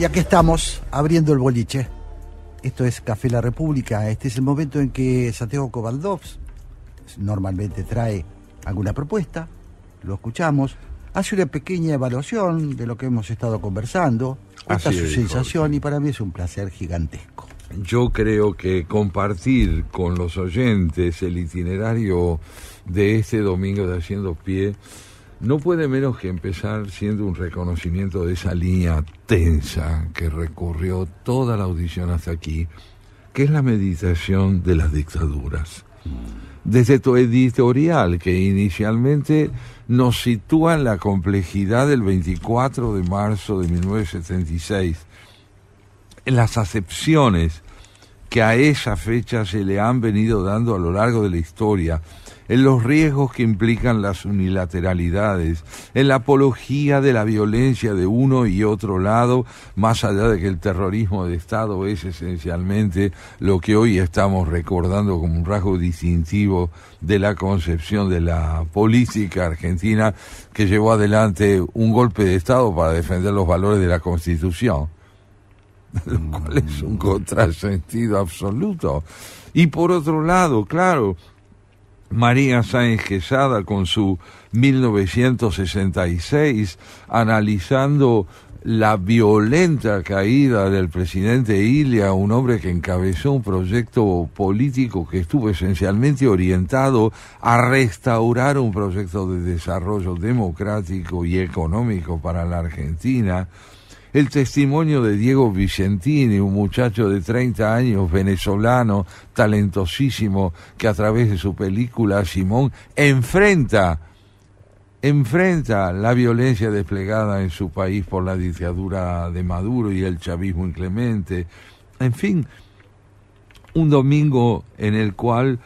Y aquí estamos, abriendo el boliche. Esto es Café La República. Este es el momento en que Santiago Cobaldovs normalmente trae alguna propuesta, lo escuchamos, hace una pequeña evaluación de lo que hemos estado conversando, hasta su sensación y para mí es un placer gigantesco. Yo creo que compartir con los oyentes el itinerario de este domingo de Haciendo Pie no puede menos que empezar siendo un reconocimiento de esa línea tensa que recorrió toda la audición hasta aquí, que es la meditación de las dictaduras. Mm. Desde tu editorial, que inicialmente nos sitúa en la complejidad del 24 de marzo de 1976, en las acepciones que a esa fecha se le han venido dando a lo largo de la historia, en los riesgos que implican las unilateralidades, en la apología de la violencia de uno y otro lado, más allá de que el terrorismo de Estado es esencialmente lo que hoy estamos recordando como un rasgo distintivo de la concepción de la política argentina que llevó adelante un golpe de Estado para defender los valores de la Constitución, lo cual es un contrasentido absoluto. Y por otro lado, claro, María Sáenz Quesada con su 1966, analizando la violenta caída del presidente Ilia, un hombre que encabezó un proyecto político que estuvo esencialmente orientado a restaurar un proyecto de desarrollo democrático y económico para la Argentina, el testimonio de Diego Vicentini, un muchacho de 30 años, venezolano, talentosísimo, que a través de su película Simón enfrenta enfrenta la violencia desplegada en su país por la dictadura de Maduro y el chavismo inclemente. En fin, un domingo en el cual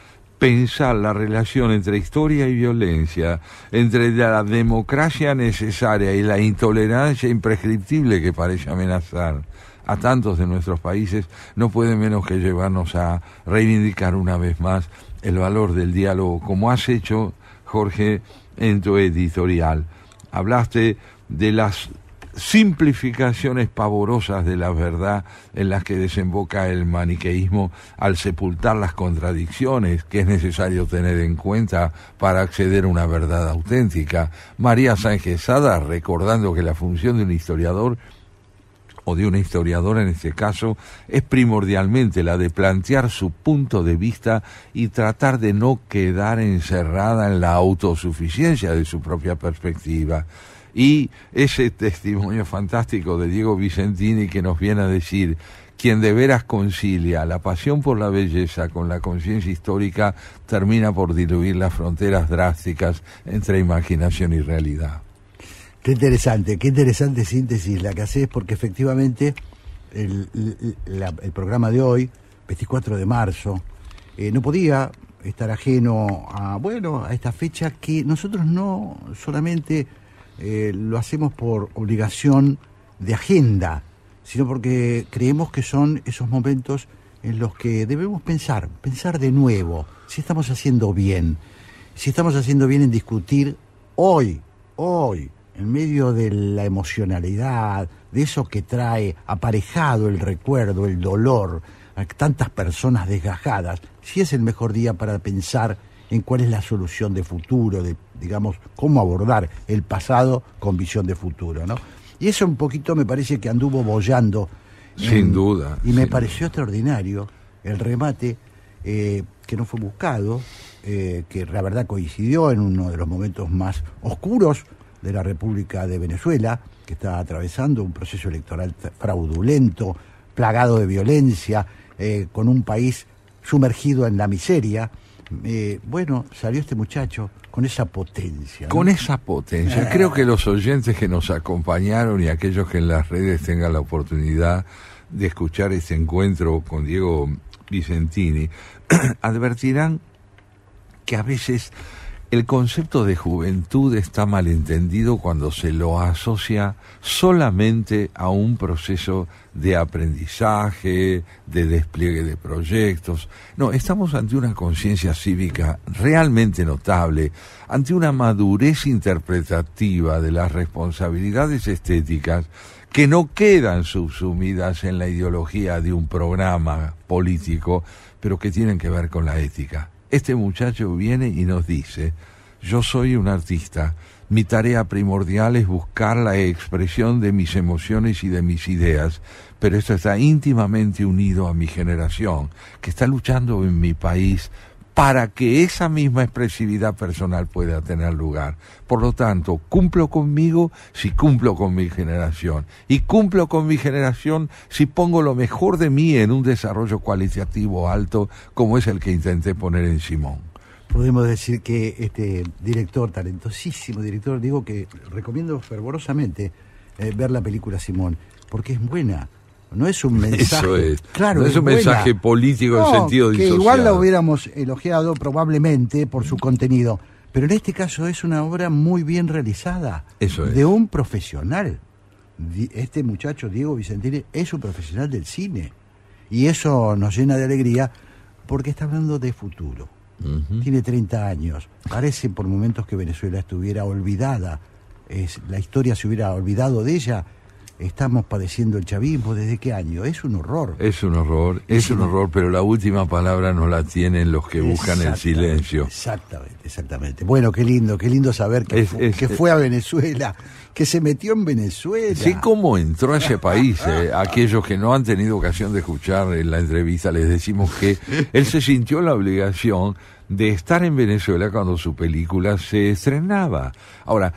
pensar la relación entre historia y violencia, entre la democracia necesaria y la intolerancia imprescriptible que parece amenazar a tantos de nuestros países, no puede menos que llevarnos a reivindicar una vez más el valor del diálogo, como has hecho, Jorge, en tu editorial. Hablaste de las simplificaciones pavorosas de la verdad en las que desemboca el maniqueísmo al sepultar las contradicciones que es necesario tener en cuenta para acceder a una verdad auténtica. María Sánchez Sada, recordando que la función de un historiador o de una historiadora en este caso, es primordialmente la de plantear su punto de vista y tratar de no quedar encerrada en la autosuficiencia de su propia perspectiva. Y ese testimonio fantástico de Diego Vicentini que nos viene a decir, quien de veras concilia la pasión por la belleza con la conciencia histórica termina por diluir las fronteras drásticas entre imaginación y realidad. Qué interesante, qué interesante síntesis la que haces, porque efectivamente el, programa de hoy, 24 de marzo, eh, no podía estar ajeno bueno, a esta fecha que nosotros no solamente eh, lo hacemos por obligación de agenda, sino porque creemos que son esos momentos en los que debemos pensar, pensar de nuevo, si estamos haciendo bien, si estamos haciendo bien en discutir hoy, hoy, en medio de la emocionalidad, de eso que trae aparejado el recuerdo, el dolor, a tantas personas desgajadas, si es el mejor día para pensar en cuál es la solución de futuro, de, digamos, cómo abordar el pasado con visión de futuro, ¿no? Y eso un poquito me parece que anduvo bollando. Sin duda. Y me pareció extraordinario el remate eh, que no fue buscado, eh, que la verdad coincidió en uno de los momentos más oscuros de la República de Venezuela, que está atravesando un proceso electoral fraudulento, plagado de violencia, eh, con un país sumergido en la miseria. Eh, bueno, salió este muchacho con esa potencia. Con esa potencia. Eh. Creo que los oyentes que nos acompañaron y aquellos que en las redes tengan la oportunidad de escuchar este encuentro con Diego Vicentini, advertirán que a veces el concepto de juventud está malentendido cuando se lo asocia solamente a un proceso de aprendizaje, de despliegue de proyectos. No, estamos ante una conciencia cívica realmente notable, ante una madurez interpretativa de las responsabilidades estéticas que no quedan subsumidas en la ideología de un programa político, pero que tienen que ver con la ética. Este muchacho viene y nos dice, yo soy un artista, mi tarea primordial es buscar la expresión de mis emociones y de mis ideas, pero esto está íntimamente unido a mi generación, que está luchando en mi país para que esa misma expresividad personal pueda tener lugar. Por lo tanto, cumplo conmigo si cumplo con mi generación. Y cumplo con mi generación si pongo lo mejor de mí en un desarrollo cualitativo alto como es el que intenté poner en Simón. Podemos decir que este director, talentosísimo director, digo que recomiendo fervorosamente eh, ver la película Simón, porque es buena. No es un mensaje. es un mensaje político en sentido que Igual la hubiéramos elogiado probablemente por su contenido, pero en este caso es una obra muy bien realizada. Eso De un profesional. Este muchacho, Diego Vicentini, es un profesional del cine. Y eso nos llena de alegría porque está hablando de futuro. Tiene 30 años. Parece por momentos que Venezuela estuviera olvidada. la historia se hubiera olvidado de ella estamos padeciendo el chavismo, ¿desde qué año? Es un horror. Es un horror, es, un horror, pero la última palabra no la tienen los que buscan el silencio. Exactamente, exactamente. Bueno, qué lindo, qué lindo saber que, que fue a Venezuela, que se metió en Venezuela. Sí, cómo entró a ese país. Eh. Aquellos que no han tenido ocasión de escuchar en la entrevista, les decimos que él se sintió la obligación de estar en Venezuela cuando su película se estrenaba. Ahora,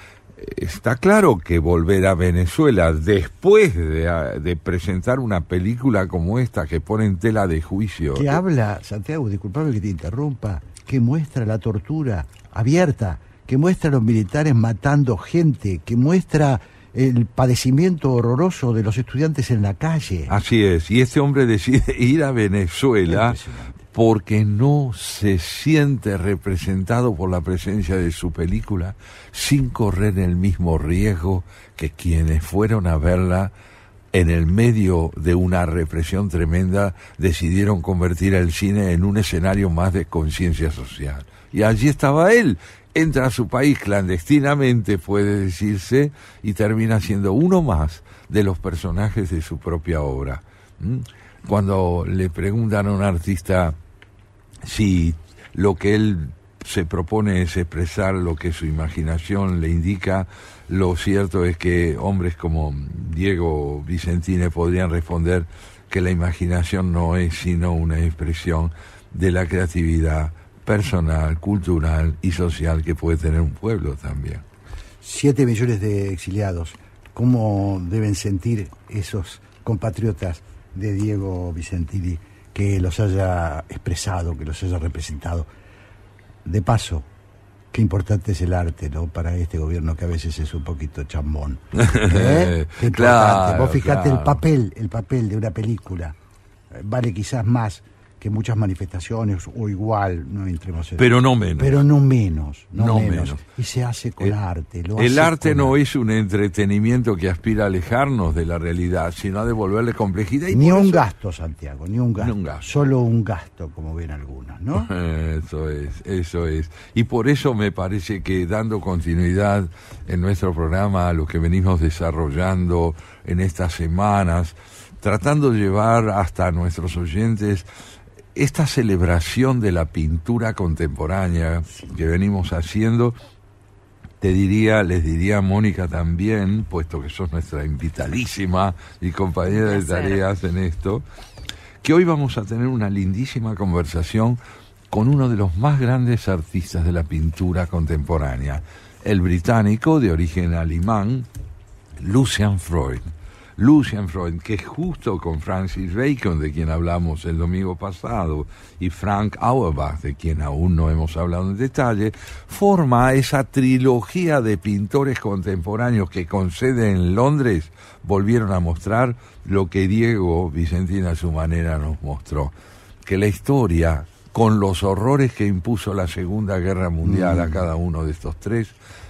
Está claro que volver a Venezuela después ah, de, presentar una película como esta que pone en tela de juicio. Que eh, habla, Santiago, disculpame que te interrumpa, que muestra la tortura abierta, que muestra a los militares matando gente, que muestra el padecimiento horroroso de los estudiantes en la calle. Así es, y este hombre decide ir a Venezuela porque no se siente representado por la presencia de su película sin correr el mismo riesgo que quienes fueron a verla en el medio de una represión tremenda decidieron convertir el cine en un escenario más de conciencia social. Y allí estaba él. Entra a su país clandestinamente, puede decirse, y termina siendo uno más de los personajes de su propia obra. ¿Mm? Cuando le preguntan a un artista, si lo que él se propone es expresar lo que su imaginación le indica, lo cierto es que hombres como Diego Vicentini podrían responder que la imaginación no es sino una expresión de la creatividad personal, cultural y social que puede tener un pueblo también. Siete millones de exiliados, ¿cómo deben sentir esos compatriotas de Diego Vicentini que los haya expresado, que los haya representado. De paso, qué importante es el arte, ¿no? Para este gobierno que a veces es un poquito chambón. ¿Eh? Vos fijate el papel, el papel de una película. Vale quizás más que muchas manifestaciones o igual, no entremos en Pero no menos. Pero no menos, no, menos. Y se hace con arte. el arte no es un entretenimiento que aspira a alejarnos de la realidad, sino a devolverle complejidad. ni un gasto, Santiago, ni un gasto, ni un gasto. Solo un gasto, como ven algunos, ¿no? eso es, eso es. Y por eso me parece que dando continuidad en nuestro programa a lo que venimos desarrollando en estas semanas, tratando de llevar hasta nuestros oyentes esta celebración de la pintura contemporánea que venimos haciendo, te diría, les diría a Mónica también, puesto que sos nuestra invitadísima y compañera de tareas en esto, que hoy vamos a tener una lindísima conversación con uno de los más grandes artistas de la pintura contemporánea, el británico de origen alemán, Lucian Freud. Lucian Freud, que justo con Francis Bacon, de quien hablamos el domingo pasado, y Frank Auerbach, de quien aún no hemos hablado en detalle, forma esa trilogía de pintores contemporáneos que con sede en Londres volvieron a mostrar lo que Diego Vicentín a su manera nos mostró, que la historia con los horrores que impuso la Segunda Guerra Mundial a mm. cada uno de estos tres,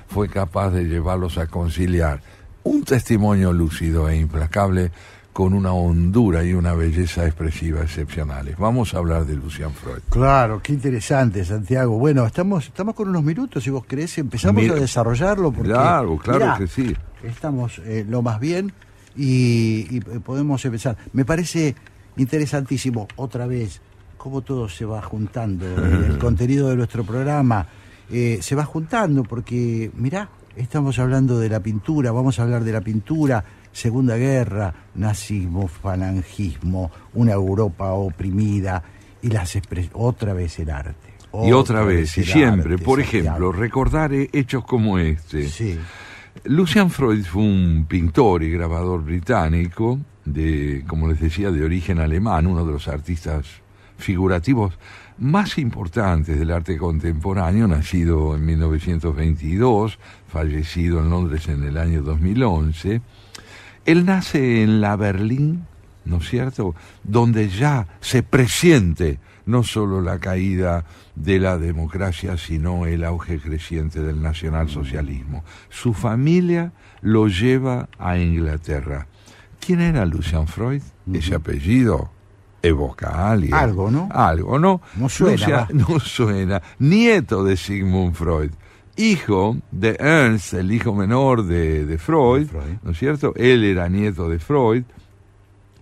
fue capaz de llevarlos a conciliar un testimonio lúcido e implacable con una hondura y una belleza expresiva excepcionales. Vamos a hablar de Lucian Freud. Claro, qué interesante, Santiago. Bueno, estamos, estamos con unos minutos, si vos querés, empezamos a desarrollarlo. claro, claro que sí. Estamos eh, lo más bien y, eh, podemos empezar. Me parece interesantísimo, otra vez, cómo todo se va juntando, el contenido de nuestro programa eh, se va juntando, porque, mirá, Estamos hablando de la pintura, vamos a hablar de la pintura, Segunda Guerra, nazismo, falangismo, una Europa oprimida y las otra vez el arte. y otra vez, y siempre, por ejemplo, recordar hechos como este. Lucian Freud fue un pintor y grabador británico de, como les decía, de origen alemán, uno de los artistas figurativos más importante del arte contemporáneo, nacido en 1922, fallecido en Londres en el año 2011. Él nace en la Berlín, ¿no es cierto?, donde ya se presiente no solo la caída de la democracia, sino el auge creciente del nacionalsocialismo. Su familia lo lleva a Inglaterra. ¿Quién era Lucian Freud? Ese apellido evoca Algo, ¿no? Algo, ¿no? No suena. No, suena. Nieto de Sigmund Freud hijo de Ernst, el hijo menor de, Freud, ¿no es cierto? Él era nieto de Freud.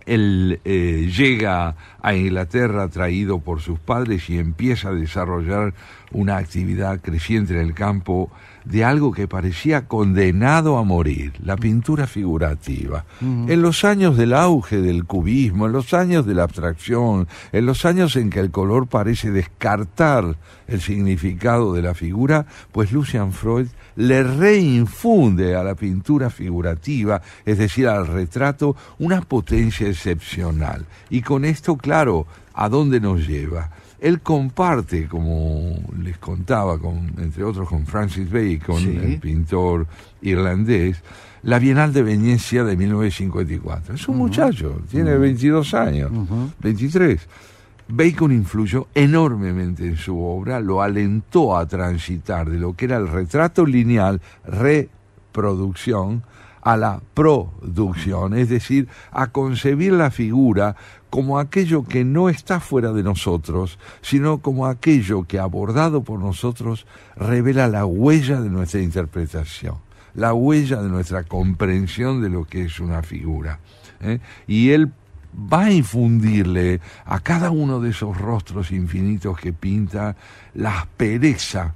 Él eh, llega a Inglaterra traído por sus padres y empieza a desarrollar una actividad creciente en el campo de algo que parecía condenado a morir, la pintura figurativa. En los años del auge del cubismo, en los años de la abstracción, en los años en que el color parece descartar el significado de la figura, pues Lucian Freud le reinfunde a la pintura figurativa, es decir, al retrato, una potencia excepcional. Y con esto, claro, ¿a dónde nos lleva? Él comparte, como les contaba, con, entre otros con Francis Bacon, el pintor irlandés, la Bienal de Venecia de 1954. Es un muchacho, tiene 22 años, 23. Bacon influyó enormemente en su obra, lo alentó a transitar de lo que era el retrato lineal, reproducción, a la producción, es decir, a concebir la figura como aquello que no está fuera de nosotros, sino como aquello que abordado por nosotros revela la huella de nuestra interpretación, la huella de nuestra comprensión de lo que es una figura. ¿eh? Y él va a infundirle a cada uno de esos rostros infinitos que pinta la pereza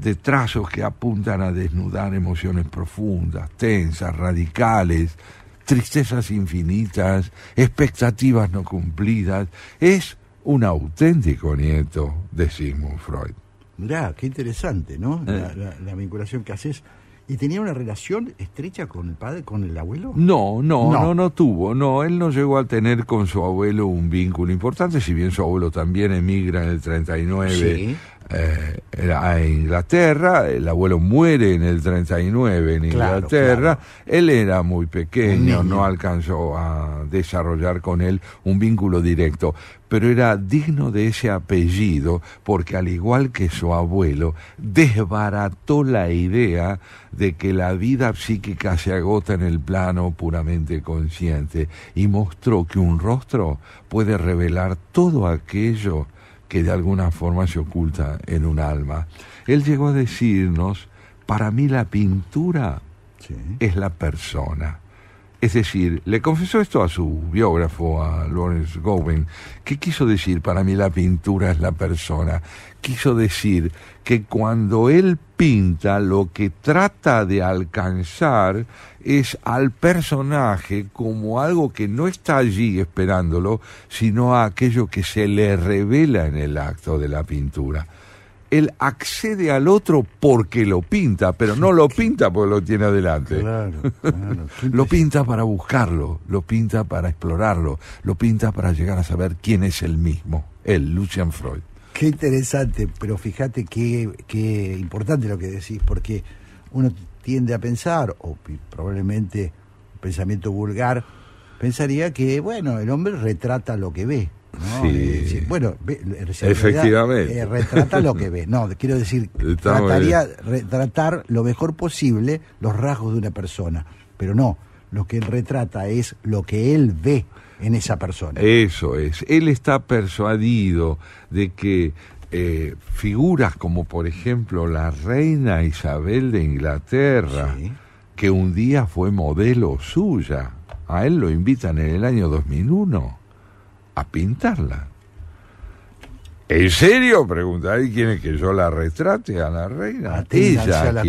de trazos que apuntan a desnudar emociones profundas, tensas, radicales, tristezas infinitas, expectativas no cumplidas. Es un auténtico nieto de Sigmund Freud. Mirá, qué interesante, ¿no? Eh. La, vinculación que haces. ¿Y tenía una relación estrecha con el padre, con el abuelo? No, no, no, no, no tuvo. No, él no llegó a tener con su abuelo un vínculo importante, si bien su abuelo también emigra en el 39 sí eh, a Inglaterra, el abuelo muere en el 39 en Inglaterra, él era muy pequeño, no alcanzó a desarrollar con él un vínculo directo, pero era digno de ese apellido porque al igual que su abuelo, desbarató la idea de que la vida psíquica se agota en el plano puramente consciente y mostró que un rostro puede revelar todo aquello que de alguna forma se oculta en un alma. Él llegó a decirnos, para mí la pintura es la persona. Es decir, le confesó esto a su biógrafo, a Lawrence Gowen. ¿Qué quiso decir para mí la pintura es la persona? quiso decir que cuando él pinta lo que trata de alcanzar es al personaje como algo que no está allí esperándolo, sino a aquello que se le revela en el acto de la pintura. Él accede al otro porque lo pinta, pero no lo pinta porque lo tiene adelante. lo pinta para buscarlo, lo pinta para explorarlo, lo pinta para llegar a saber quién es el mismo, él, Lucian Freud. Qué interesante, pero fíjate qué, importante lo que decís, porque uno tiende a pensar, o probablemente un pensamiento vulgar, pensaría que, bueno, el hombre retrata lo que ve. Sí. bueno, efectivamente. Eh, retrata lo que ve. No, quiero decir, trataría retratar lo mejor posible los rasgos de una persona, pero no, lo que él retrata es lo que él ve en esa persona. Eso es. Él está persuadido de que eh, figuras como, por ejemplo, la reina Isabel de Inglaterra, que un día fue modelo suya, a él lo invitan en el año 2001 a pintarla. ¿En serio? Pregunta, ¿y quiere que yo la retrate a la reina? Ella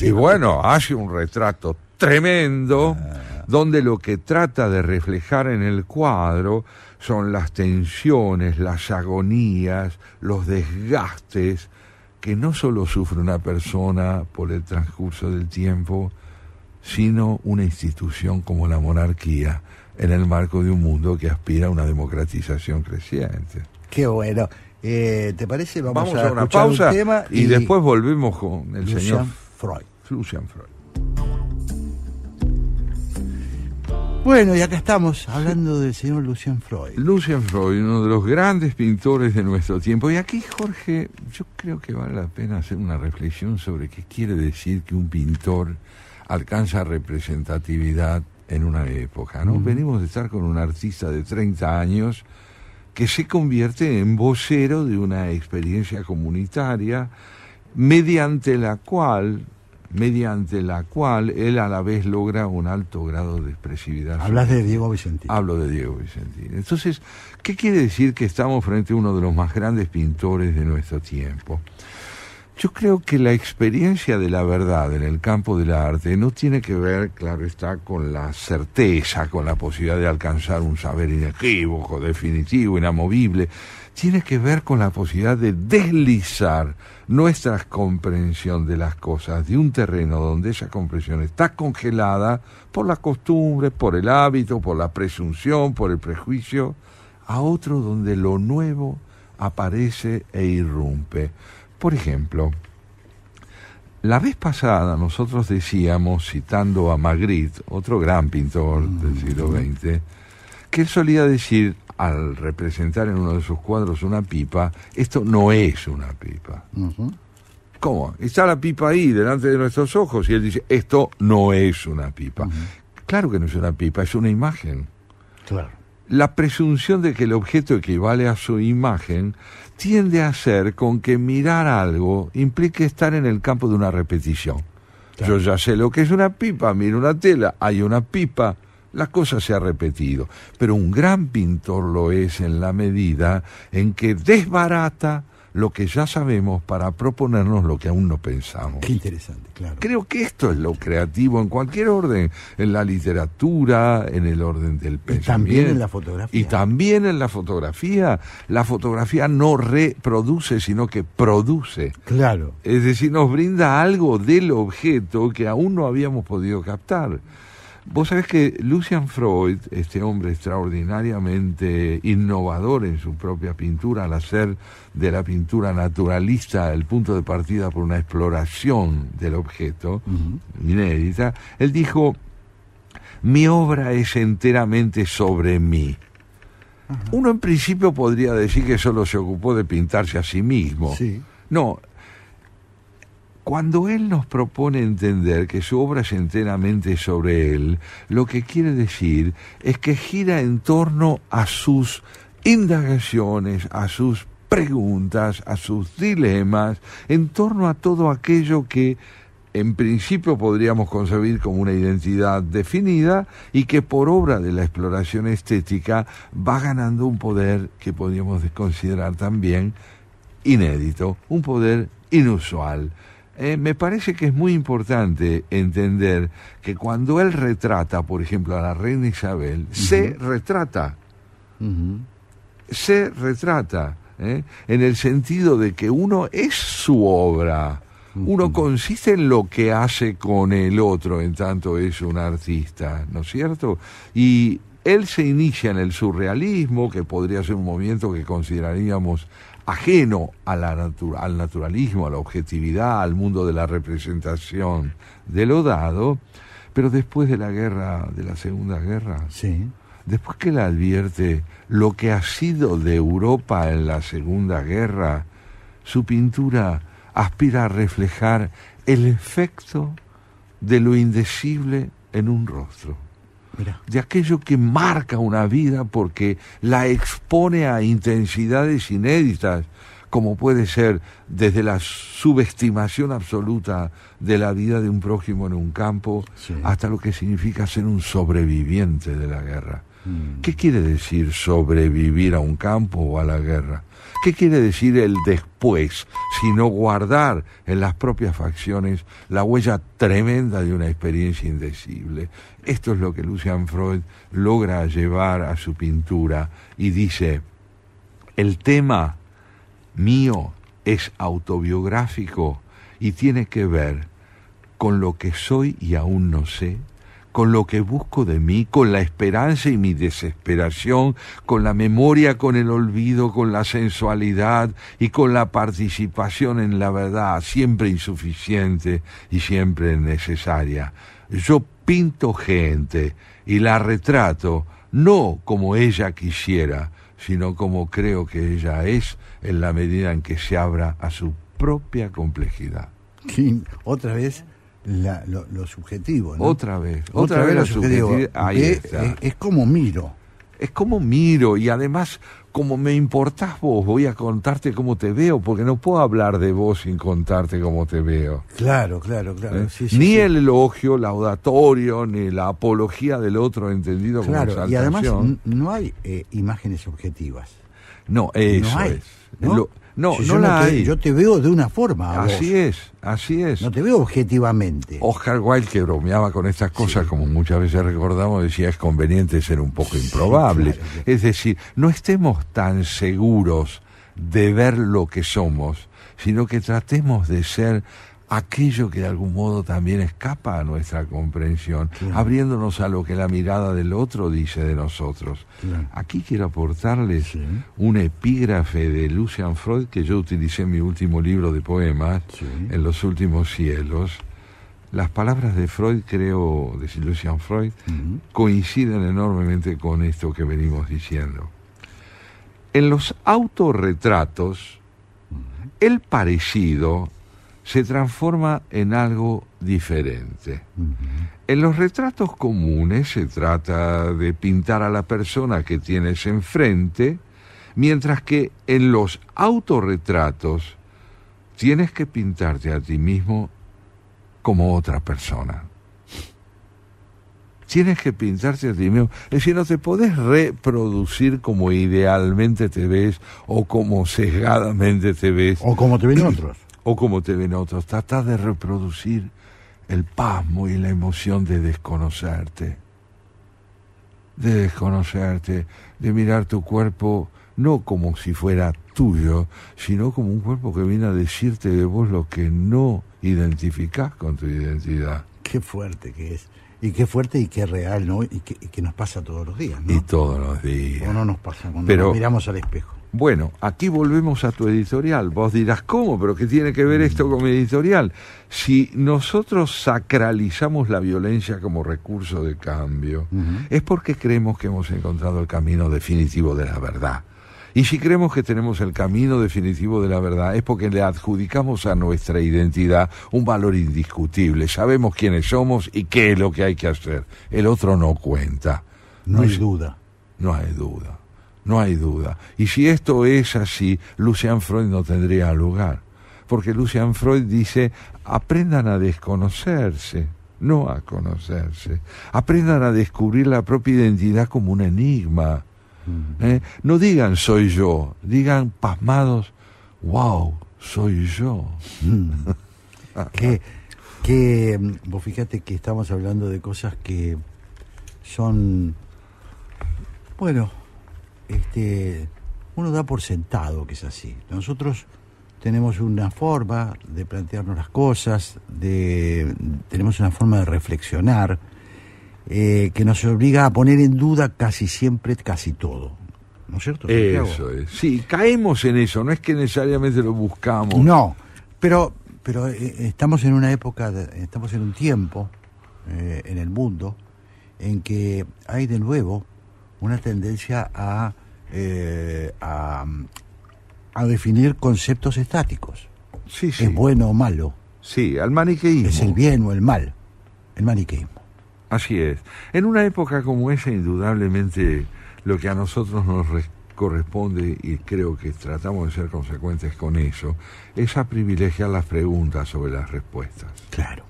Y bueno, hace un retrato tremendo. Ah donde lo que trata de reflejar en el cuadro son las tensiones, las agonías, los desgastes que no solo sufre una persona por el transcurso del tiempo, sino una institución como la monarquía en el marco de un mundo que aspira a una democratización creciente. Qué bueno. Eh, ¿Te parece? Vamos, a, hacer una pausa tema y, después volvemos con el señor Freud. Lucian Freud. Bueno, y acá estamos hablando del señor Lucien Freud. Lucien Freud, uno de los grandes pintores de nuestro tiempo. Y aquí, Jorge, yo creo que vale la pena hacer una reflexión sobre qué quiere decir que un pintor alcanza representatividad en una época, ¿no? Venimos de estar con un artista de 30 años que se convierte en vocero de una experiencia comunitaria mediante la cual mediante la cual él a la vez logra un alto grado de expresividad. Hablas de Diego Vicentín. Hablo de Diego Vicentín. Entonces, ¿qué quiere decir que estamos frente a uno de los más grandes pintores de nuestro tiempo? Yo creo que la experiencia de la verdad en el campo del arte no tiene que ver, claro está, con la certeza, con la posibilidad de alcanzar un saber inequívoco, definitivo, inamovible, tiene que ver con la posibilidad de deslizar nuestra comprensión de las cosas de un terreno donde esa comprensión está congelada por la costumbre, por el hábito, por la presunción, por el prejuicio, a otro donde lo nuevo aparece e irrumpe. Por ejemplo, la vez pasada nosotros decíamos, citando a Magritte, otro gran pintor del mm. siglo XX, que él solía decir, al representar en uno de sus cuadros una pipa, esto no es una pipa. ¿Cómo? Está la pipa ahí, delante de nuestros ojos, y él dice, esto no es una pipa. Claro que no es una pipa, es una imagen. Claro. La presunción de que el objeto equivale a su imagen tiende a hacer con que mirar algo implique estar en el campo de una repetición. Yo ya sé lo que es una pipa, miro una tela, hay una pipa, la cosa se ha repetido, pero un gran pintor lo es en la medida en que desbarata lo que ya sabemos para proponernos lo que aún no pensamos. Qué interesante, claro. Creo que esto es lo creativo en cualquier orden, en la literatura, en el orden del pensamiento. Y también en la fotografía. Y también en la fotografía. La fotografía no reproduce, sino que produce. Claro. Es decir, nos brinda algo del objeto que aún no habíamos podido captar. Vos sabés que Lucian Freud, este hombre extraordinariamente innovador en su propia pintura, al hacer de la pintura naturalista el punto de partida por una exploración del objeto, inédita, él dijo, mi obra es enteramente sobre mí. Uno en principio podría decir que solo se ocupó de pintarse a sí mismo. No, cuando Él nos propone entender que su obra es enteramente sobre Él, lo que quiere decir es que gira en torno a sus indagaciones, a sus preguntas, a sus dilemas, en torno a todo aquello que en principio podríamos concebir como una identidad definida y que por obra de la exploración estética va ganando un poder que podríamos considerar también inédito, un poder inusual. Eh, me parece que es muy importante entender que cuando él retrata, por ejemplo, a la reina Isabel, se retrata. Se retrata. ¿eh? En el sentido de que uno es su obra. Uno consiste en lo que hace con el otro, en tanto es un artista, ¿no es cierto? Y él se inicia en el surrealismo, que podría ser un movimiento que consideraríamos ajeno a la al naturalismo, a la objetividad, al mundo de la representación de lo dado, pero después de la guerra, de la Segunda Guerra, sí. después que la advierte lo que ha sido de Europa en la Segunda Guerra, su pintura aspira a reflejar el efecto de lo indecible en un rostro de aquello que marca una vida porque la expone a intensidades inéditas, como puede ser desde la subestimación absoluta de la vida de un prójimo en un campo hasta lo que significa ser un sobreviviente de la guerra. Mm. ¿Qué quiere decir sobrevivir a un campo o a la guerra? ¿Qué quiere decir el después? Sino guardar en las propias facciones la huella tremenda de una experiencia indecible. Esto es lo que Lucian Freud logra llevar a su pintura y dice, el tema mío es autobiográfico y tiene que ver con lo que soy y aún no sé con lo que busco de mí, con la esperanza y mi desesperación, con la memoria, con el olvido, con la sensualidad y con la participación en la verdad, siempre insuficiente y siempre necesaria. Yo pinto gente y la retrato no como ella quisiera, sino como creo que ella es en la medida en que se abra a su propia complejidad. otra vez la, lo, subjetivo. Otra vez, otra, vez, subjetivo. es, como miro. Es como miro y además como me importás vos, voy a contarte cómo te veo, porque no puedo hablar de vos sin contarte cómo te veo. Claro, claro, claro. ¿Eh? ni el elogio laudatorio, ni la apología del otro entendido como Y además no hay eh, imágenes objetivas. No, eso es. No, no yo la te, Yo te veo de una forma. Así es, así es. No te veo objetivamente. Oscar Wilde, que bromeaba con estas cosas, como muchas veces recordamos, decía es conveniente ser un poco improbable Es decir, no estemos tan seguros de ver lo que somos, sino que tratemos de ser aquello que de algún modo también escapa a nuestra comprensión, abriéndonos a lo que la mirada del otro dice de nosotros. Aquí quiero aportarles un epígrafe de Lucian Freud que yo utilicé en mi último libro de poemas, en Los Últimos Cielos. Las palabras de Freud, creo, de Lucian Freud, coinciden enormemente con esto que venimos diciendo. En los autorretratos, el parecido se transforma en algo diferente. En los retratos comunes se trata de pintar a la persona que tienes enfrente, mientras que en los autorretratos tienes que pintarte a ti mismo como otra persona. Tienes que pintarte a ti mismo. Es decir, no te podés reproducir como idealmente te ves o como sesgadamente te ves. O como te ven otros o como te ven otros. Trata de reproducir el pasmo y la emoción de desconocerte. De desconocerte, de mirar tu cuerpo no como si fuera tuyo, sino como un cuerpo que viene a decirte de vos lo que no identificás con tu identidad. Qué fuerte que es. Y qué fuerte y qué real, ¿no? Y que, nos pasa todos los días, ¿no? Y todos los días. O no nos pasa cuando nos miramos al espejo. Bueno, aquí volvemos a tu editorial. Vos dirás, ¿cómo? ¿Pero qué tiene que ver esto con mi editorial? Si nosotros sacralizamos la violencia como recurso de cambio, es porque creemos que hemos encontrado el camino definitivo de la verdad. Y si creemos que tenemos el camino definitivo de la verdad, es porque le adjudicamos a nuestra identidad un valor indiscutible. Sabemos quiénes somos y qué es lo que hay que hacer. El otro no cuenta. no hay duda. No hay duda no hay duda. Y si esto es así, Lucian Freud no tendría lugar, porque Lucian Freud dice, aprendan a desconocerse, no a conocerse, aprendan a descubrir la propia identidad como un enigma. Mm. ¿Eh? No digan soy yo, digan pasmados, wow, soy yo. Mm. que, vos fíjate que estamos hablando de cosas que son, bueno, este, uno da por sentado que es así. Nosotros tenemos una forma de plantearnos las cosas, de, tenemos una forma de reflexionar eh, que nos obliga a poner en duda casi siempre casi todo. ¿No es cierto? Eso es. Sí, caemos en eso, no es que necesariamente lo buscamos. No, pero, pero eh, estamos en una época, estamos en un tiempo eh, en el mundo en que hay de nuevo una tendencia a eh, a, definir conceptos estáticos. Sí, sí. ¿Es bueno o malo? Sí, al maniqueísmo. ¿Es el bien o el mal? El maniqueísmo. Así es. En una época como esa, indudablemente, lo que a nosotros nos corresponde, y creo que tratamos de ser consecuentes con eso, es a privilegiar las preguntas sobre las respuestas. Claro.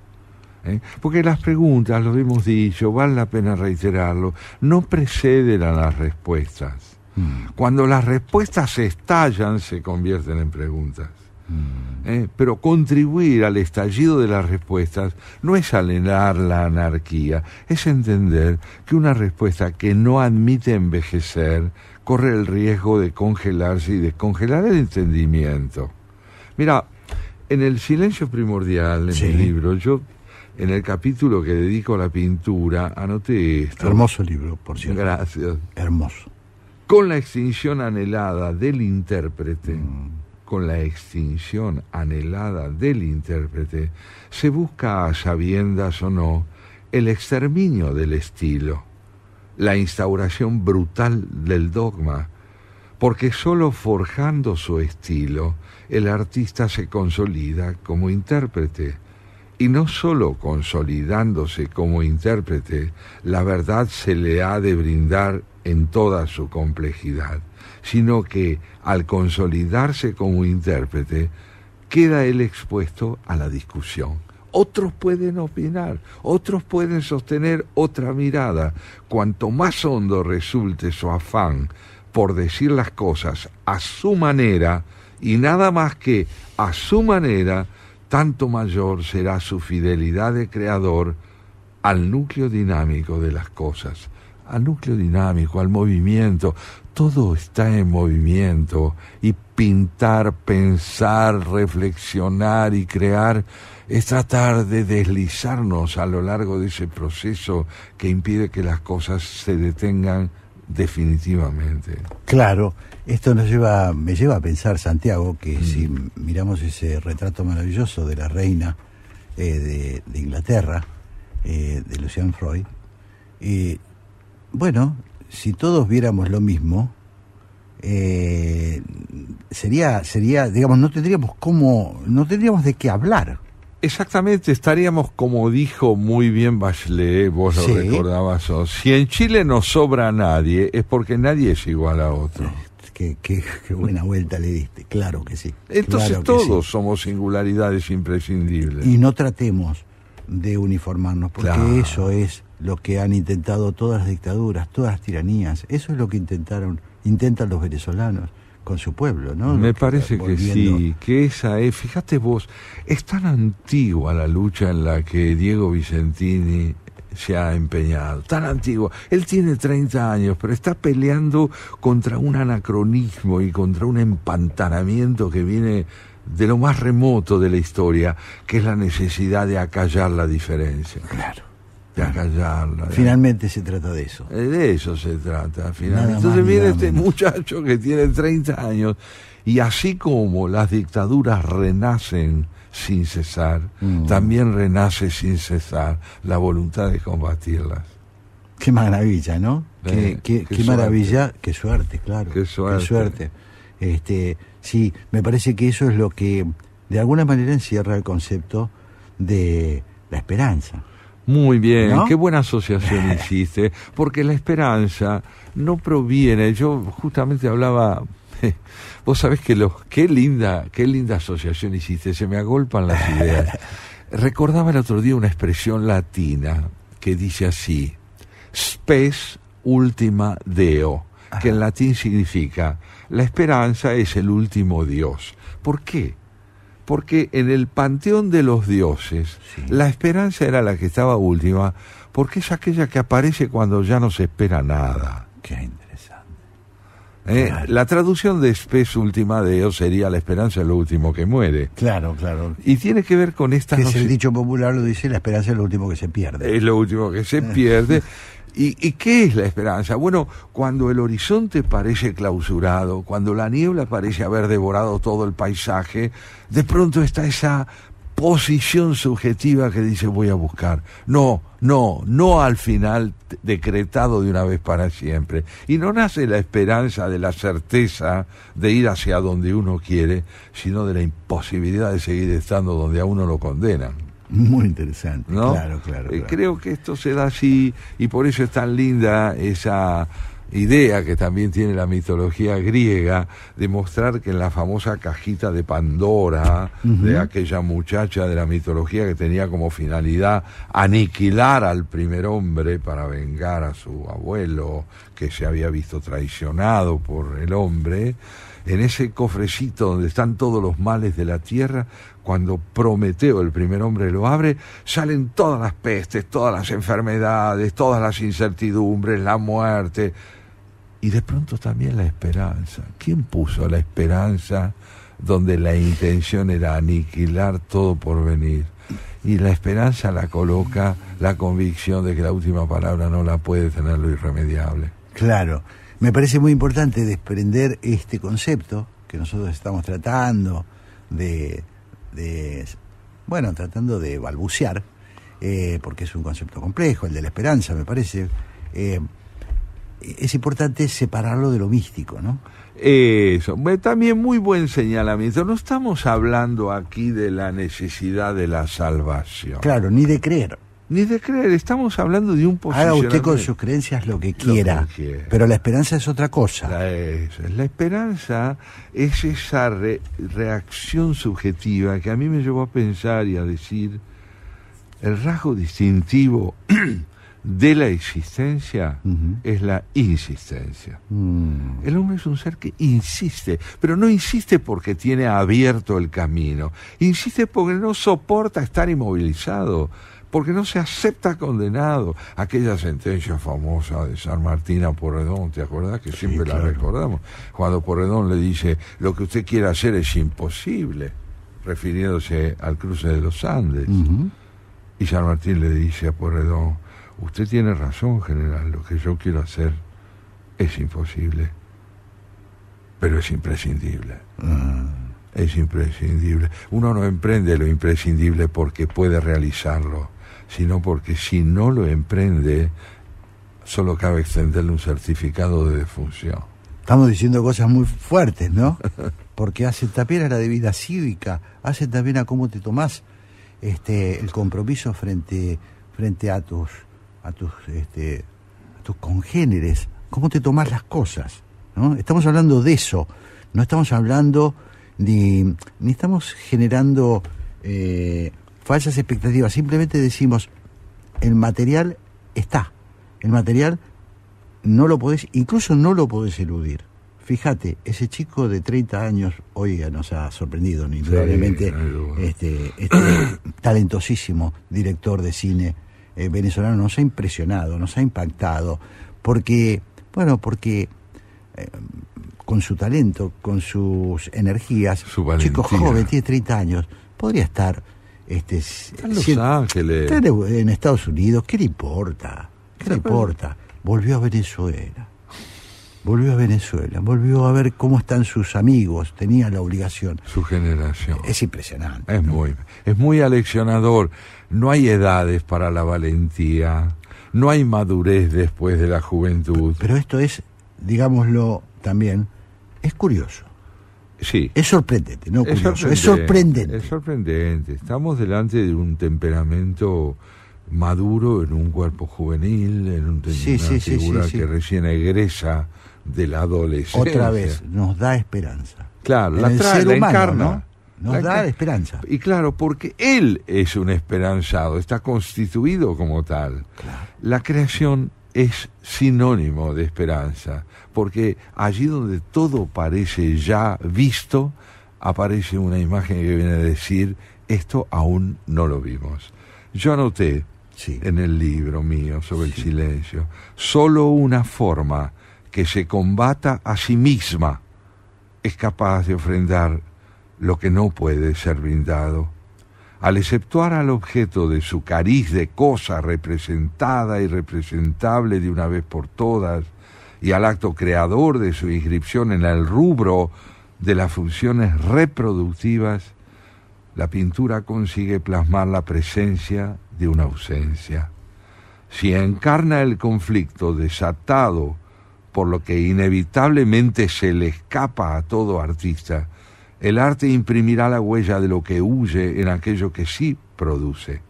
¿Eh? Porque las preguntas, lo hemos dicho, vale la pena reiterarlo, no preceden a las respuestas. Mm. Cuando las respuestas estallan, se convierten en preguntas. Mm. Eh, pero contribuir al estallido de las respuestas no es alenar la anarquía, es entender que una respuesta que no admite envejecer corre el riesgo de congelarse y descongelar el entendimiento. Mira, en el silencio primordial, en el libro, yo en el capítulo que dedico a la pintura, anoté esto. Hermoso libro, por cierto. Gracias. Hermoso con la extinción anhelada del intérprete, mm. con la extinción anhelada del intérprete, se busca a sabiendas o no el exterminio del estilo, la instauración brutal del dogma, porque sólo forjando su estilo el artista se consolida como intérprete, y no sólo consolidándose como intérprete, la verdad se le ha de brindar en toda su complejidad, sino que al consolidarse como intérprete, queda él expuesto a la discusión. Otros pueden opinar, otros pueden sostener otra mirada. Cuanto más hondo resulte su afán por decir las cosas a su manera, y nada más que a su manera, tanto mayor será su fidelidad de creador al núcleo dinámico de las cosas, al núcleo dinámico, al movimiento. Todo está en movimiento y pintar, pensar, reflexionar y crear es tratar de deslizarnos a lo largo de ese proceso que impide que las cosas se detengan definitivamente. Claro, esto nos lleva, me lleva a pensar, Santiago, que si mm. miramos ese retrato maravilloso de la reina eh, de, Inglaterra, eh, de Lucian Freud, bueno, si todos viéramos lo mismo, eh, sería, sería, digamos, no tendríamos cómo, no tendríamos de qué hablar. Exactamente, estaríamos como dijo muy bien Bachelet, vos lo recordabas, si en Chile no sobra a nadie, es porque nadie es igual a otro. Este, qué, qué, buena vuelta le diste, claro que sí. Entonces todos somos singularidades imprescindibles. Y no tratemos de uniformarnos, porque eso es lo que han intentado todas las dictaduras, todas las tiranías, eso es lo que intentaron, intentan los venezolanos con su pueblo, ¿no? Me parece que sí, que esa es, fíjate vos, es tan antigua la lucha en la que Diego Vicentini se ha empeñado, tan antiguo. Él tiene 30 años, pero está peleando contra un anacronismo y contra un empantanamiento que viene de lo más remoto de la historia, que es la necesidad de acallar la diferencia. Claro. De acallarla. Finalmente se trata de eso. Eh, de eso se trata. Finalmente. Entonces viene este muchacho que tiene 30 años y así como las dictaduras renacen sin cesar, mm. también renace sin cesar la voluntad de combatirlas. Qué maravilla, ¿no? qué, eh, maravilla, qué suerte, claro. Qué suerte. Qué suerte. Este, Sí, me parece que eso es lo que de alguna manera encierra el concepto de la esperanza. Muy bien, qué buena asociación hiciste, porque la esperanza no proviene, yo justamente hablaba, vos sabés que los, qué linda, qué linda asociación hiciste, se me agolpan las ideas. Recordaba el otro día una expresión latina que dice así, spes ultima deo, que en latín significa la esperanza es el último Dios. ¿Por qué? Porque en el panteón de los dioses, la esperanza era la que estaba última, porque es aquella que aparece cuando ya no se espera nada. Qué interesante. Eh, la traducción de espes última de Dios sería la esperanza es lo último que muere. Claro, claro. Y tiene que ver con esta... es el dicho popular, lo dice, la esperanza es lo último que se pierde. Es lo último que se pierde. ¿Y, qué es la esperanza? Bueno, cuando el horizonte parece clausurado, cuando la niebla parece haber devorado todo el paisaje, de pronto está esa posición subjetiva que dice voy a buscar. No, no, no al final decretado de una vez para siempre. Y no nace la esperanza de la certeza de ir hacia donde uno quiere, sino de la imposibilidad de seguir estando donde a uno lo condenan. Muy interesante, claro, eh, claro, Creo que esto se da así y por eso es tan linda esa idea que también tiene la mitología griega de mostrar que en la famosa cajita de Pandora, de aquella muchacha de la mitología que tenía como finalidad aniquilar al primer hombre para vengar a su abuelo que se había visto traicionado por el hombre, en ese cofrecito donde están todos los males de la tierra, cuando Prometeo, el primer hombre, lo abre, salen todas las pestes, todas las enfermedades, todas las incertidumbres, la muerte y de pronto también la esperanza. ¿Quién puso la esperanza donde la intención era aniquilar todo por venir? Y la esperanza la coloca la convicción de que la última palabra no la puede tener lo irremediable. Claro, me parece muy importante desprender este concepto que nosotros estamos tratando de de, bueno, tratando de balbucear, eh, porque es un concepto complejo, el de la esperanza, me parece, eh, es importante separarlo de lo místico, ¿no? Eso, también muy buen señalamiento. No estamos hablando aquí de la necesidad de la salvación. Claro, ni de creer ni de creer, estamos hablando de un posicionamiento. Haga usted con sus creencias lo que quiera, pero la esperanza es otra cosa. La, esperanza es esa reacción subjetiva que a mí me llevó a pensar y a decir, el rasgo distintivo de la existencia es la insistencia. Mm. El hombre es un ser que insiste, pero no insiste porque tiene abierto el camino, insiste porque no soporta estar inmovilizado porque no se acepta condenado. Aquella sentencia famosa de San Martín a Porredón, ¿te acordás? Que siempre la recordamos. Cuando Porredón le dice, lo que usted quiere hacer es imposible, refiriéndose al cruce de los Andes. Y San Martín le dice a Porredón, usted tiene razón, general, lo que yo quiero hacer es imposible, pero es imprescindible. Ah. es imprescindible. Uno no emprende lo imprescindible porque puede realizarlo, sino porque si no lo emprende, solo cabe extenderle un certificado de defunción. Estamos diciendo cosas muy fuertes, ¿no? Porque hace también a la debida cívica, hace también a cómo te tomás este, el compromiso frente, frente a tus, a tus, este, a tus congéneres, cómo te tomás las cosas, ¿no? Estamos hablando de eso, no estamos hablando ni, ni estamos generando eh, falsas expectativas. Simplemente decimos, el material está, el material no lo podés, incluso no lo podés eludir. Fíjate, ese chico de 30 años hoy nos ha sorprendido, sí, indudablemente, este, este talentosísimo director de cine eh, venezolano nos ha impresionado, nos ha impactado, porque, bueno, porque eh, con su talento, con sus energías, su chico joven, tiene 30 años, podría estar este, en Los Ángeles. En Estados Unidos, ¿qué le importa? ¿Qué importa? Volvió a Venezuela. Volvió a Venezuela, volvió a ver cómo están sus amigos, tenía la obligación. Su generación. Es impresionante. Es muy, es muy aleccionador. No hay edades para la valentía, no hay madurez después de la juventud. pero esto es, digámoslo también, es curioso. Es sorprendente, ¿no? Es es sorprendente. Estamos delante de un temperamento maduro en un cuerpo juvenil, en un una figura que recién egresa de la adolescencia. Otra vez, nos da esperanza. Claro, la, trae, Nos da esperanza. Y claro, porque él es un esperanzado, está constituido como tal. La creación es sinónimo de esperanza porque allí donde todo parece ya visto, aparece una imagen que viene a decir, esto aún no lo vimos. Yo anoté en el libro mío sobre el silencio, solo una forma que se combata a sí misma es capaz de ofrendar lo que no puede ser brindado. Al exceptuar al objeto de su cariz de cosa representada y representable de una vez por todas, y al acto creador de su inscripción en el rubro de las funciones reproductivas, la pintura consigue plasmar la presencia de una ausencia. Si encarna el conflicto desatado por lo que inevitablemente se le escapa a todo artista, el arte imprimirá la huella de lo que huye en aquello que sí produce.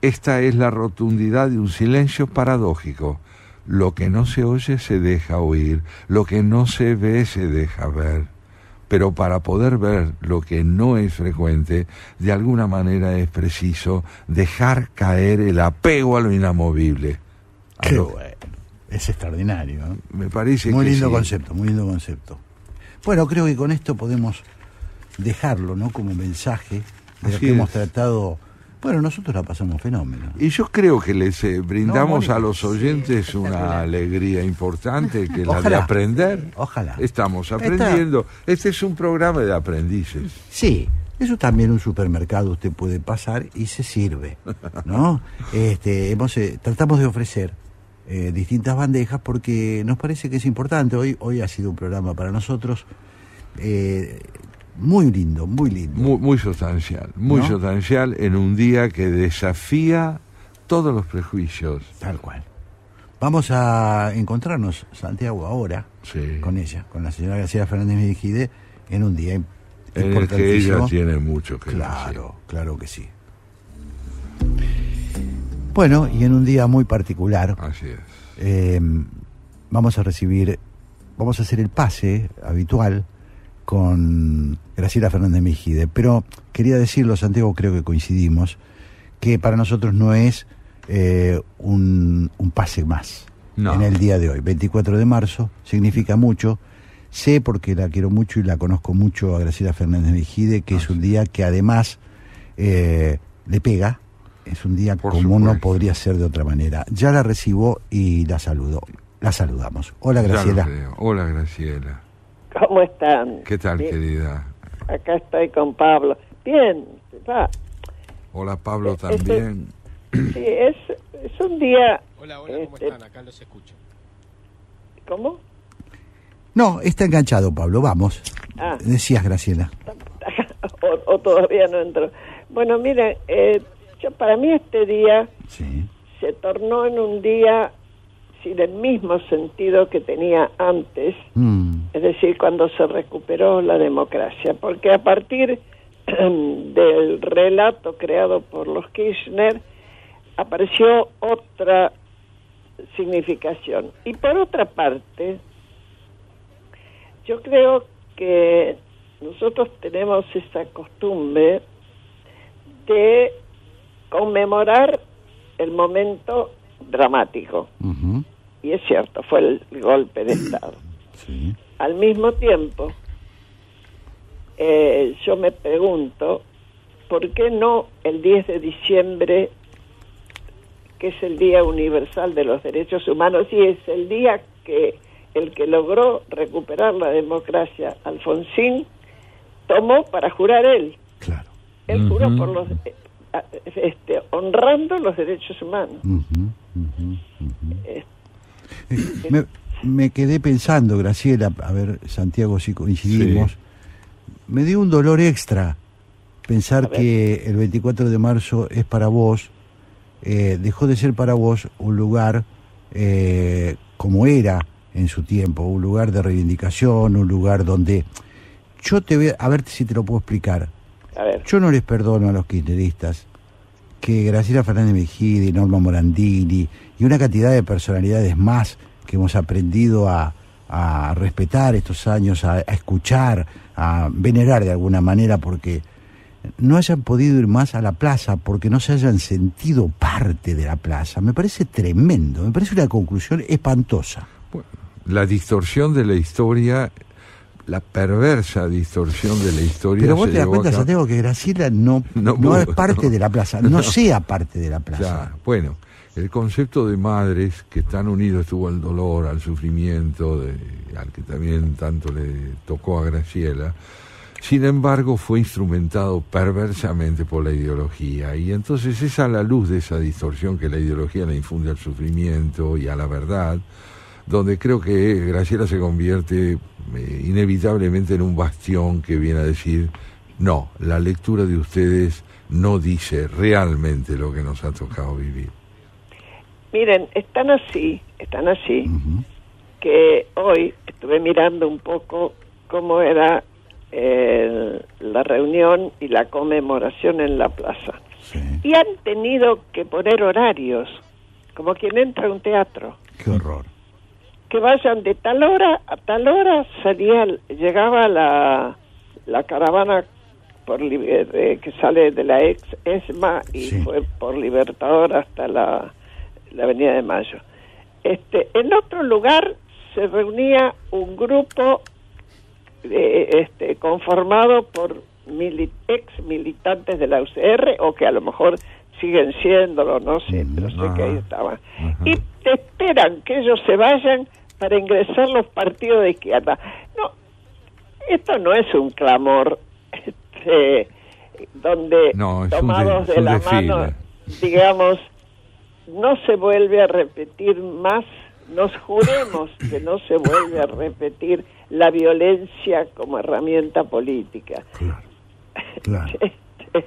Esta es la rotundidad de un silencio paradójico lo que no se oye se deja oír, lo que no se ve se deja ver. Pero para poder ver lo que no es frecuente, de alguna manera es preciso dejar caer el apego a lo inamovible. Qué bueno. Es extraordinario. Me parece muy lindo concepto, muy lindo concepto. Bueno, creo que con esto podemos dejarlo, ¿no? Como mensaje de lo que hemos tratado bueno, nosotros la pasamos fenómeno. Y yo creo que les eh, brindamos a los oyentes una alegría importante que es la de aprender. Ojalá. Estamos aprendiendo. Este es un programa de aprendices. Sí. Eso también un supermercado usted puede pasar y se sirve, ¿no? Este, hemos, eh, tratamos de ofrecer eh, distintas bandejas porque nos parece que es importante. Hoy, hoy ha sido un programa para nosotros muy lindo, muy lindo. Muy, sustancial, muy sustancial en un día que desafía todos los prejuicios. Tal cual. Vamos a encontrarnos, Santiago, ahora con ella, con la señora García Fernández Medijide, en un día en el ella tiene mucho que Claro, decir. claro que sí. Bueno, y en un día muy particular. Así es. Eh, vamos a recibir, vamos a hacer el pase habitual con Graciela Fernández Mejide. Pero quería decirlo, Santiago, creo que coincidimos, que para nosotros no es eh, un, pase más en el día de hoy. 24 de marzo significa mucho. Sé porque la quiero mucho y la conozco mucho a Graciela Fernández Mejide, que es ah, un día que además eh, le pega. Es un día como no podría ser de otra manera. Ya la recibo y la saludo. La saludamos. Hola Graciela. Hola Graciela. ¿Cómo están? ¿Qué tal, querida? Acá estoy con Pablo. Bien. Va. Hola, Pablo, eh, también. sí, es, un día... Hola, hola, ¿cómo este, están? Acá los escucho. ¿Cómo? No, está enganchado, Pablo, vamos. Ah. Decías, Graciela. O, todavía no entro. Bueno, miren, eh, yo, para mí este día se tornó en un día sin el mismo sentido que tenía antes. Mm es decir, cuando se recuperó la democracia, porque a partir del relato creado por los Kirchner apareció otra significación. Y por otra parte, yo creo que nosotros tenemos esa costumbre de conmemorar el momento dramático. Y es cierto, fue el golpe de Estado. Sí. Al mismo tiempo, eh, yo me pregunto, ¿por qué no el 10 de diciembre, que es el Día Universal de los Derechos Humanos, y es el día que el que logró recuperar la democracia, Alfonsín, tomó para jurar él? Claro. Él juró por los, eh, este, honrando los derechos humanos. Eh, me quedé pensando, Graciela, a ver, Santiago, si coincidimos, me dio un dolor extra pensar que el 24 de marzo es para vos, eh, dejó de ser para vos un lugar eh, como era en su tiempo, un lugar de reivindicación, un lugar donde... Yo te a, ver si te lo puedo explicar. Yo no les perdono a los kirchneristas que Graciela Fernández y Norma Morandini y una cantidad de personalidades más que hemos aprendido a, respetar estos años, a, escuchar, a venerar de alguna manera, porque no hayan podido ir más a la plaza, porque no se hayan sentido parte de la plaza. Me parece tremendo, me parece una conclusión espantosa. la distorsión de la historia la perversa distorsión de la historia. Pero vos te das cuenta, Santiago, que Graciela no, no, es parte de la plaza, no, sea parte de la plaza. bueno, el concepto de madres que tan unido estuvo al dolor, al sufrimiento, de, al que también tanto le tocó a Graciela, sin embargo fue instrumentado perversamente por la ideología y entonces es a la luz de esa distorsión que la ideología le infunde al sufrimiento y a la verdad donde creo que Graciela se convierte eh, inevitablemente en un bastión que viene a decir, no, la lectura de ustedes no dice realmente lo que nos ha tocado vivir. Miren, están así, están así, que hoy estuve mirando un poco cómo era la reunión y la conmemoración en la plaza. Y han tenido que poner horarios, como quien entra a un teatro. Qué horror que vayan de tal hora a tal hora, salía, llegaba la, la caravana por que sale de la ex ESMA y fue por Libertador hasta la, Avenida de Mayo. Este, en otro lugar se reunía un grupo eh, este, conformado por ex militantes de la UCR o que a lo mejor siguen siéndolo, no sé, mm, pero sé que ahí estaban. Y te esperan que ellos se vayan para ingresar los partidos de izquierda. No, esto no es un clamor este, donde tomados de, la mano, digamos, no se vuelve a repetir más, nos juremos que no se vuelve a repetir la violencia como herramienta política. Claro. claro. Este,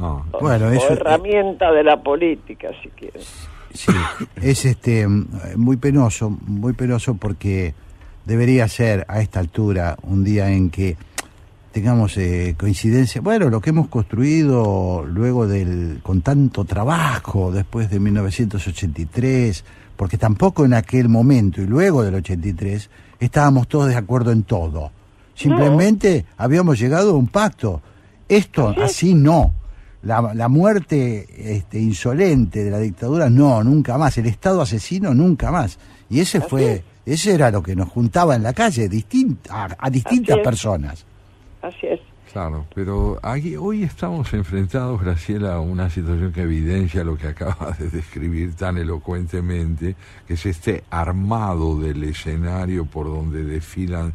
o, bueno, herramienta de la política, si quieres. Sí, es este, muy penoso, muy penoso porque debería ser a esta altura un día en que tengamos eh, coincidencia. Bueno, lo que hemos construido luego del con tanto trabajo después de 1983, porque tampoco en aquel momento y luego del 83 estábamos todos de acuerdo en todo. Simplemente habíamos llegado a un pacto. Esto así no la, la, muerte este, insolente de la dictadura, no, nunca más. El Estado asesino, nunca más. Y ese fue, ese era lo que nos juntaba en la calle, a, distintas personas. Así es. Claro, pero aquí, hoy estamos enfrentados, Graciela, a una situación que evidencia lo que acaba de describir tan elocuentemente, que es este armado del escenario por donde desfilan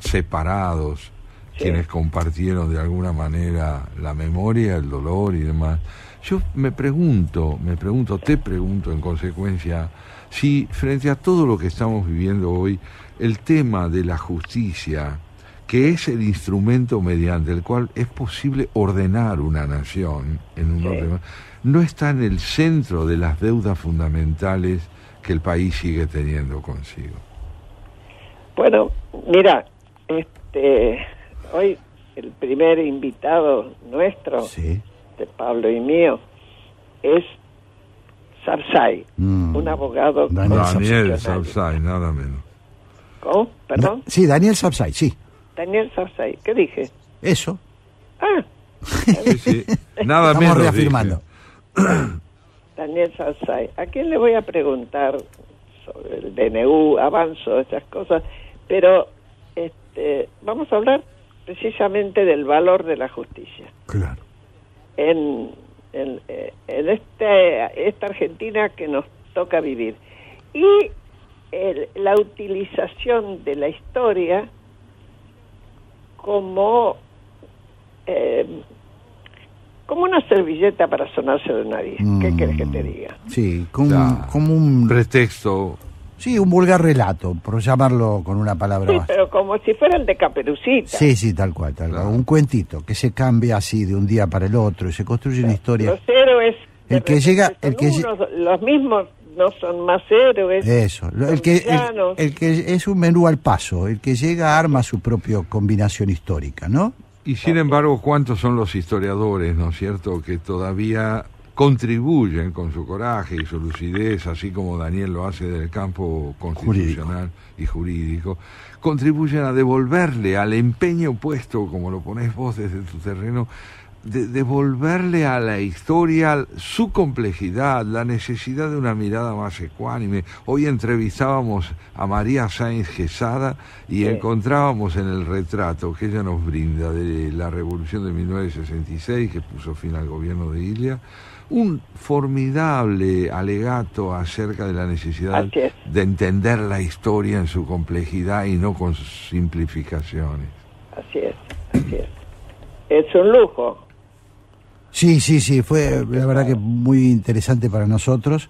separados, quienes compartieron de alguna manera la memoria, el dolor y demás. Yo me pregunto, me pregunto, te pregunto en consecuencia, si frente a todo lo que estamos viviendo hoy, el tema de la justicia, que es el instrumento mediante el cual es posible ordenar una nación en un no está en el centro de las deudas fundamentales que el país sigue teniendo consigo. Bueno, mira, este, hoy el primer invitado nuestro, de Pablo y mío, es Sarsay, mm. un abogado. Daniel Sarsay, nada menos. ¿Cómo? ¿Perdón? sí, Daniel Sarsay, sí. Daniel Sarsay, ¿qué dije? Eso. Ah. sí, Nada Estamos menos. reafirmando. Daniel Sarsay, ¿a quién le voy a preguntar sobre el DNU, avanzo, esas cosas? Pero este, vamos a hablar precisamente del valor de la justicia. Claro. En, en, eh, este, esta Argentina que nos toca vivir. Y la utilización de la historia como, eh, como una servilleta para sonarse de nadie ¿Qué mm. quieres que te diga? Sí, como, como un pretexto Sí, un vulgar relato, por llamarlo con una palabra. Sí, pero como si fuera el de Caperucita. Sí, sí, tal cual, tal cual. Un cuentito que se cambia así de un día para el otro y se construye una historia. Los héroes. El que llega, el que los mismos no son más héroes. Eso, que, el, el, que es un menú al paso, el que llega arma su propia combinación histórica, ¿no? Y sin embargo, ¿cuántos son los historiadores, no es cierto, que todavía contribuyen con su coraje y su lucidez, así como Daniel lo hace del campo constitucional y jurídico, contribuyen a devolverle al empeño puesto, como lo pones vos desde tu terreno, de devolverle a la historia su complejidad, la necesidad de una mirada más ecuánime. Hoy entrevistábamos a María Sáenz Gesada y encontrábamos en el retrato que ella nos brinda de la revolución de 1966 que puso fin al gobierno de Ilia un formidable alegato acerca de la necesidad de entender la historia en su complejidad y no con simplificaciones. Así es, así es. Es un lujo. Sí, sí, sí, fue la verdad que muy interesante para nosotros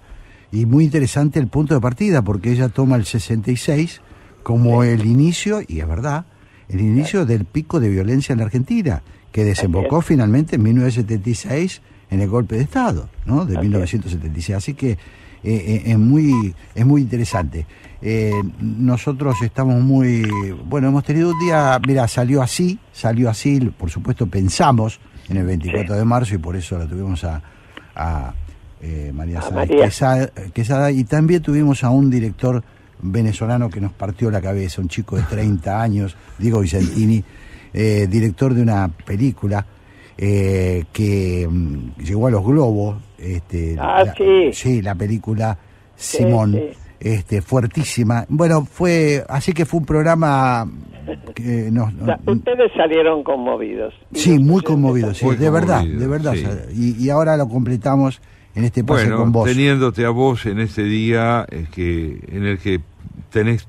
y muy interesante el punto de partida porque ella toma el 66 como el inicio, y es verdad, el inicio del pico de violencia en la Argentina, que desembocó finalmente en 1976 en el golpe de Estado, ¿no? De 1976. Así que eh, eh, es, muy, es muy interesante. Eh, nosotros estamos muy. Bueno, hemos tenido un día. Mira, salió así, salió así. Por supuesto, pensamos en el 24 de marzo y por eso la tuvimos a, María, Sáenz, Quesada, y también tuvimos a un director venezolano que nos partió la cabeza, un chico de 30 años, Diego Vicentini, director de una película eh, que mm, llegó a los Globos. Este, ah, la, sí. la película Simón. Este, fuertísima. Bueno, fue así que fue un programa que nos, Ustedes salieron conmovidos. Sí, muy conmovidos, de verdad, de verdad. Y, ahora lo completamos en este pase con vos. Teniéndote a vos en este día es que, en el que tenés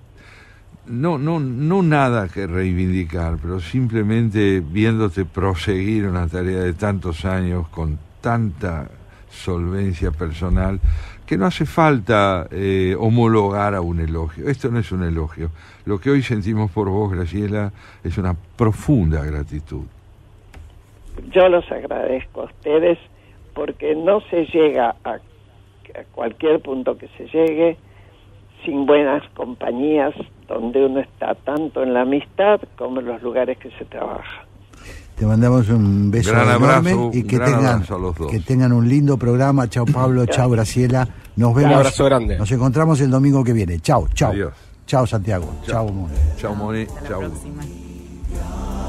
no, no, no nada que reivindicar, pero simplemente viéndote proseguir una tarea de tantos años con tanta solvencia personal, que no hace falta eh, homologar a un elogio. Esto no es un elogio. Lo que hoy sentimos por vos, Graciela, es una profunda gratitud. Yo los agradezco a ustedes porque no se llega a cualquier punto que se llegue sin buenas compañías, donde uno está tanto en la amistad como en los lugares que se trabaja. Te mandamos un beso enorme y que tengan, un lindo programa. Chao Pablo, chao Graciela. Nos vemos. Un abrazo grande. Nos encontramos el domingo que viene. Chao, chao. Chao Santiago. Chao Moni. Chao Moni. Chao.